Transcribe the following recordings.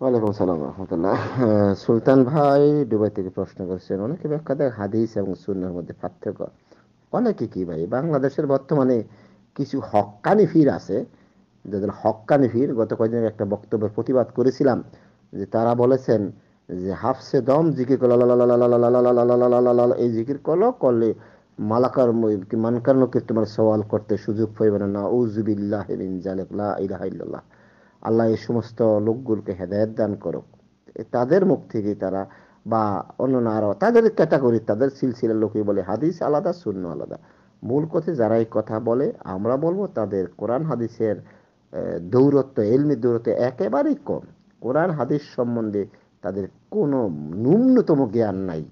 ওয়ালাইকুম আসসালাম রহমতুল্লাহ সুলতান ভাই দুবাই থেকে প্রশ্ন করছেন অনেকে ব্যাখ্যা দেয় হাদিস এবং সুন্নার মধ্যে পার্থক্য অনেকে কি ভাই বাংলাদেশের বর্তমানে কিছু হক্কানি ফির আছে যাদের হকানি ফির গত কয়েকদিন একটা বক্তব্যের প্রতিবাদ করেছিলাম যে তারা বলেছেন যে হাফসে দম জিকির এই জিকির কল করলে মালাকার মানকার লোকের তোমার সওয়াল করতে সুযোগ পাইবে না উজুবিল্লাহ ইলাহা ইল্লাল্লাহ আল্লাহ এই সমস্ত লোকগুলোকে হেদায়ত দান করুক তাদের মুখ থেকে তারা বা অন্যান্য আরও তাদের ক্যাটাগরি তাদের সিলসিলা লোকে বলে হাদিস আলাদা শূন্য আলাদা মূল কথা যারা এই কথা বলে আমরা বলবো তাদের কোরআন হাদিসের দৌরত্ব এলমি দৌরত্ব একেবারেই কম কোরআন হাদিস সম্বন্ধে তাদের কোনো ন্যূনতম জ্ঞান নাই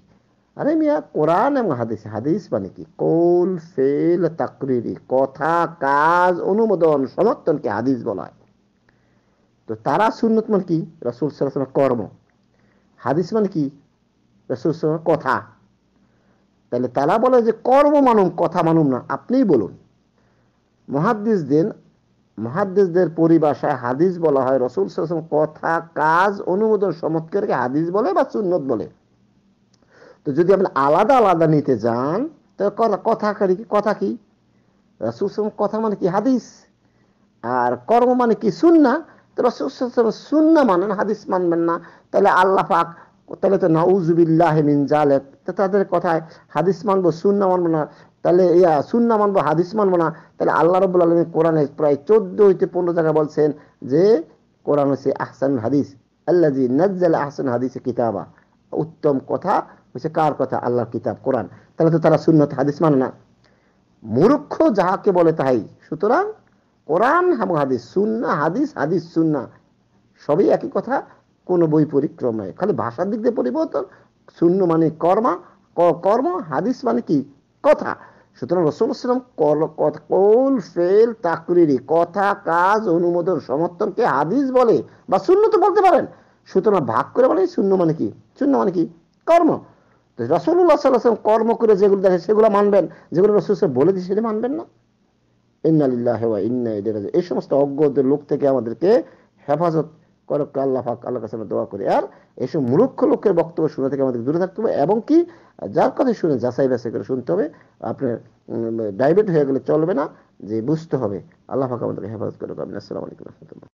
আরে মিয়া কোরআন এবং হাদিস হাদিস মানে কি কৌল ফেল তাকরিরি কথা কাজ অনুমোদন সমর্থনকে হাদিস বলা হয় তো তারা সুন্নত মানে কি রসুল সাল্লামের কর্ম হাদিস মানে কি রসুল সাল্লামের কথা তাহলে তারা বলে যে কর্ম মানুম কথা মানুম না আপনিই বলুন দেন মহাদ্দেশদের পরিভাষায় হাদিস বলা হয় রসুল সাল্লাম কথা কাজ অনুমোদন সমৎকারকে হাদিস বলে বা সুন্নত বলে তো যদি আপনি আলাদা আলাদা নিতে যান তাহলে কথা কি কথা কি রসুল কথা মানে কি হাদিস আর কর্ম মানে কি শুননা রসুল সুন্না মানেন হাদিস মানবেন না তাহলে আল্লাহ পাক তাহলে তো নাউজুবিল্লাহ মিন জালেক তো তাদের কথায় হাদিস মানবো সুন্না মানবো না তাহলে ইয়া সুন্না মানবো হাদিস মানবো না তাহলে আল্লাহ রবুল আলমী কোরআনে প্রায় চোদ্দ হইতে পনেরো জায়গায় বলছেন যে কোরআন হচ্ছে আহসান হাদিস আল্লাহ জি নজ্জাল আহসান হাদিসে কিতাবা উত্তম কথা হচ্ছে কার কথা আল্লাহর কিতাব কোরআন তাহলে তো তারা সুন্নত হাদিস মানে না মূর্খ যাহাকে বলে তাই সুতরাং কোরআন হাম হাদিস সুন্না হাদিস হাদিস সুন্না সবই একই কথা কোনো বই পরিক্রমায় খালি ভাষার দিক দিয়ে পরিবর্তন শূন্য মানে কর্মা কর্ম হাদিস মানে কি কথা সুতরাং রসুলাম কল ফেল তাকরিরি কথা কাজ অনুমোদন সমর্থনকে হাদিস বলে বা শূন্য তো বলতে পারেন সুতরাং ভাগ করে বলে শূন্য মানে কি শূন্য মানে কি কর্ম তো রসুল্লাহ সাল্লাহ কর্ম করে যেগুলো দেখে সেগুলো মানবেন যেগুলো রসুল বলে দিয়ে সেটা মানবেন না ইন্নালিল্লাহ ইন্না এই সমস্ত অজ্ঞদের লোক থেকে আমাদেরকে হেফাজত করো আল্লাহ আল্লাহ কাছে দোয়া করি আর এইসব মূর্খ লোকের বক্তব্য শুনে থেকে আমাদের দূরে থাকতে হবে এবং কি যার কথা শুনে যাচাই বাছাই করে শুনতে হবে আপনার ডাইবেট হয়ে গেলে চলবে না যে বুঝতে হবে আল্লাহ পাক আমাদেরকে হেফাজত করে আপনি আলাইকুম রহমতুল্লাহ